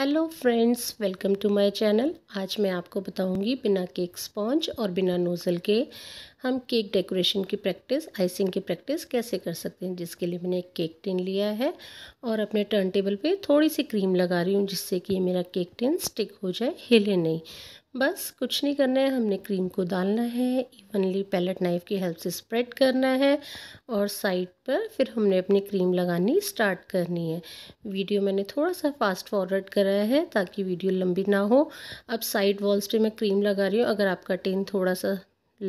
hello friends welcome to my channel आज मैं आपको बताऊंगी बिना केक स्पॉन्ज और बिना नोज़ल के हम केक डेकोरेशन की प्रैक्टिस आइसिंग की प्रैक्टिस कैसे कर सकते हैं जिसके लिए मैंने एक केक टिन लिया है और अपने टर्न टेबल पर थोड़ी सी क्रीम लगा रही हूँ जिससे कि मेरा केक टिन स्टिक हो जाए हिले नहीं बस कुछ नहीं करना है हमने क्रीम को डालना है इवनली पैलेट नाइफ़ की हेल्प से स्प्रेड करना है और साइड पर फिर हमने अपनी क्रीम लगानी स्टार्ट करनी है वीडियो मैंने थोड़ा सा फास्ट फॉरवर्ड कराया है ताकि वीडियो लंबी ना हो अब साइड वॉल्स पे मैं क्रीम लगा रही हूँ अगर आपका टेन थोड़ा सा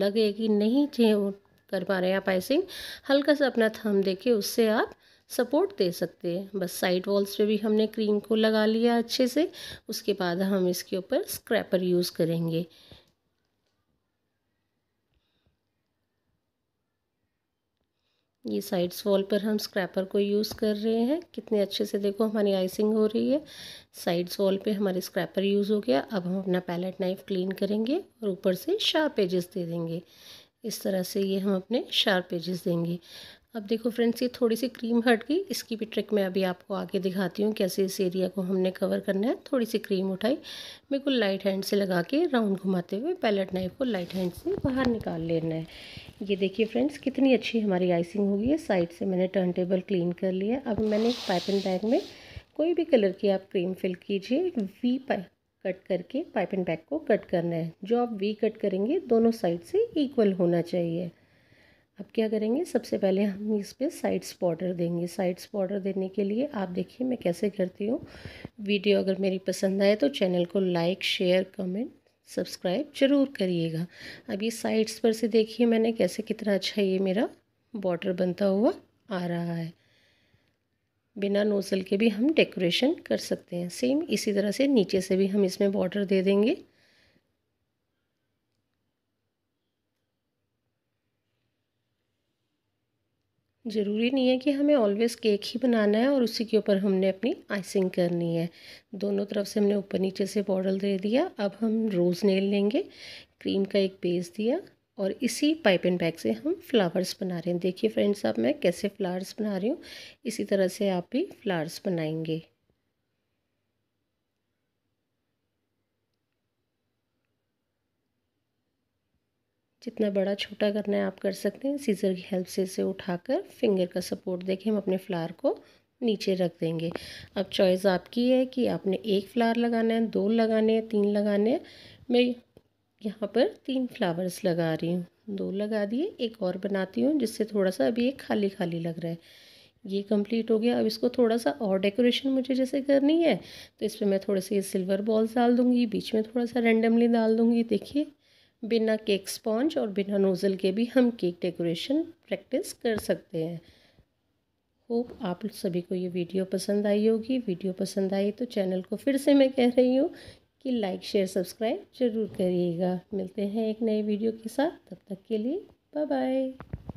लगे कि नहीं चाहिए वो कर पा रहे हैं आप आइसिंग हल्का सा अपना थम देके उससे आप सपोर्ट दे सकते हैं बस साइड वॉल्स पे भी हमने क्रीम को लगा लिया अच्छे से उसके बाद हम इसके ऊपर स्क्रैपर यूज़ करेंगे ये साइड्स वॉल पर हम स्क्रैपर को यूज़ कर रहे हैं कितने अच्छे से देखो हमारी आइसिंग हो रही है साइड्स वॉल पे हमारे स्क्रैपर यूज़ हो गया अब हम अपना पैलेट नाइफ क्लीन करेंगे और ऊपर से शार्प एजेस दे देंगे इस तरह से ये हम अपने शार्प एजेस देंगे अब देखो फ्रेंड्स ये थोड़ी सी क्रीम हट गई इसकी भी ट्रिक मैं अभी आपको आगे दिखाती हूँ कैसे इस एरिया को हमने कवर करना है थोड़ी सी क्रीम उठाई बिल्कुल लाइट हैंड से लगा के राउंड घुमाते हुए पैलेट नाइफ को लाइट हैंड से बाहर निकाल लेना है ये देखिए फ्रेंड्स कितनी अच्छी हमारी आइसिंग होगी है साइड से मैंने टर्न टेबल क्लीन कर लिया अब मैंने एक पाइपिंग बैग में कोई भी कलर की आप क्रीम फिल कीजिए वी कट करके पाइपिन बैग को कट करना है जो आप वी कट करेंगे दोनों साइड से इक्वल होना चाहिए अब क्या करेंगे सबसे पहले हम इस पर साइड्स बॉर्डर देंगे साइड्स बॉर्डर देने के लिए आप देखिए मैं कैसे करती हूँ वीडियो अगर मेरी पसंद आए तो चैनल को लाइक शेयर कमेंट सब्सक्राइब ज़रूर करिएगा अब ये साइड्स पर से देखिए मैंने कैसे कितना अच्छा ये मेरा बॉर्डर बनता हुआ आ रहा है बिना नोज़ल के भी हम डेकोरेशन कर सकते हैं सेम इसी तरह से नीचे से भी हम इसमें बॉर्डर दे देंगे ज़रूरी नहीं है कि हमें ऑलवेज़ केक ही बनाना है और उसी के ऊपर हमने अपनी आइसिंग करनी है दोनों तरफ से हमने ऊपर नीचे से बॉर्डर दे दिया अब हम रोज़ नेल लेंगे क्रीम का एक बेस दिया और इसी पाइप एंड बैग से हम फ्लावर्स बना रहे हैं देखिए फ्रेंड्स अब मैं कैसे फ्लावर्स बना रही हूँ इसी तरह से आप भी फ्लावर्स बनाएंगे जितना बड़ा छोटा करना है आप कर सकते हैं सीज़र की हेल्प से इसे उठाकर फिंगर का सपोर्ट देके हम अपने फ्लावर को नीचे रख देंगे अब चॉइस आपकी है कि आपने एक फ्लावर लगाना है दो लगाने हैं तीन लगाने हैं मैं यहाँ पर तीन फ्लावर्स लगा रही हूँ दो लगा दिए एक और बनाती हूँ जिससे थोड़ा सा अभी एक खाली खाली लग रहा है ये कंप्लीट हो गया अब इसको थोड़ा सा और डेकोरेशन मुझे जैसे करनी है तो इस पर मैं थोड़े से ये सिल्वर बॉल्स डाल दूँगी बीच में थोड़ा सा रेंडमली डाल दूँगी देखिए बिना केक स्पॉन्ज और बिना नोज़ल के भी हम केक डेकोरेशन प्रैक्टिस कर सकते हैं होप आप सभी को ये वीडियो पसंद आई होगी वीडियो पसंद आई तो चैनल को फिर से मैं कह रही हूँ कि लाइक शेयर सब्सक्राइब ज़रूर करिएगा मिलते हैं एक नए वीडियो के साथ तब तक के लिए बाय बाय